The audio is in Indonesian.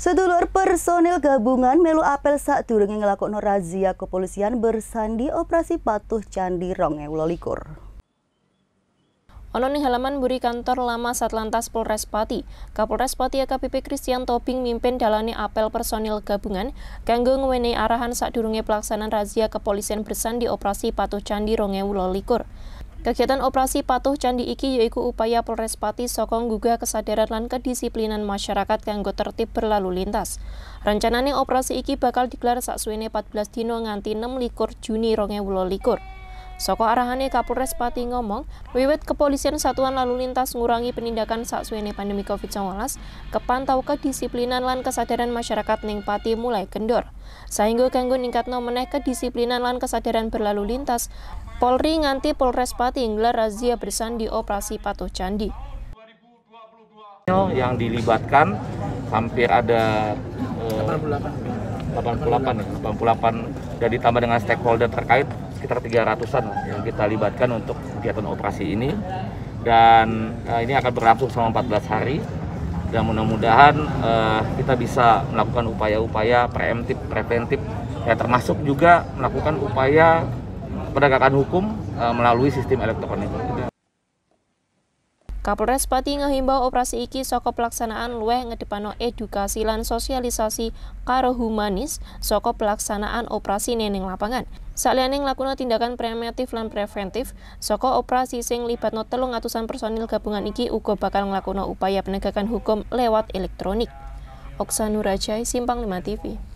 Sedulur personil gabungan melu apel saat durungnya ngelakokno razia kepolisian bersandi operasi patuh candi rong likur. Ono halaman buri kantor lama Satlantas Polres Pati, Kapolres Pati AKPP Christian Tobing mimpin dalani apel personil gabungan kanggo ngewenehi arahan saat durungnya pelaksanaan razia kepolisian bersandi operasi patuh candi rong likur. Kegiatan operasi patuh candi iki yaitu upaya Polres Pati sokong gugah kesadaran dan kedisiplinan masyarakat kanggo tertib berlalu lintas. Rencananya operasi iki bakal digelar saksuwene 14 dino nganti 6 likur Juni likur. Soko arahane Kapolres Pati ngomong, wiwit kepolisian satuan lalu lintas ngurangi penindakan saat saksuene pandemi COVID-19, kepantau kedisiplinan lan kesadaran masyarakat ning Pati mulai kendor. Sehingga kanggo ningkat meneh kedisiplinan lan kesadaran berlalu lintas, Polri nganti Polres Pati nggelar razia di operasi Patuh Candi. Yang dilibatkan hampir ada eh, 88 88, 88 dan ditambah dengan stakeholder terkait sekitar 300-an yang kita libatkan untuk kegiatan operasi ini dan uh, ini akan berlangsung selama 14 hari dan mudah-mudahan uh, kita bisa melakukan upaya-upaya preemptif, preventif ya termasuk juga melakukan upaya penegakan hukum uh, melalui sistem elektronik. Kapolres Pati ngehimbau operasi iki soko pelaksanaan luweh ngedepano edukasi lan sosialisasi karo humanis soko pelaksanaan operasi neneng lapangan. Saliyane nglakono tindakan preventif lan preventif soko operasi sing libatno telung atusan personil gabungan iki uga bakal melakukan upaya penegakan hukum lewat elektronik. Oksanurajai Simpang 5 TV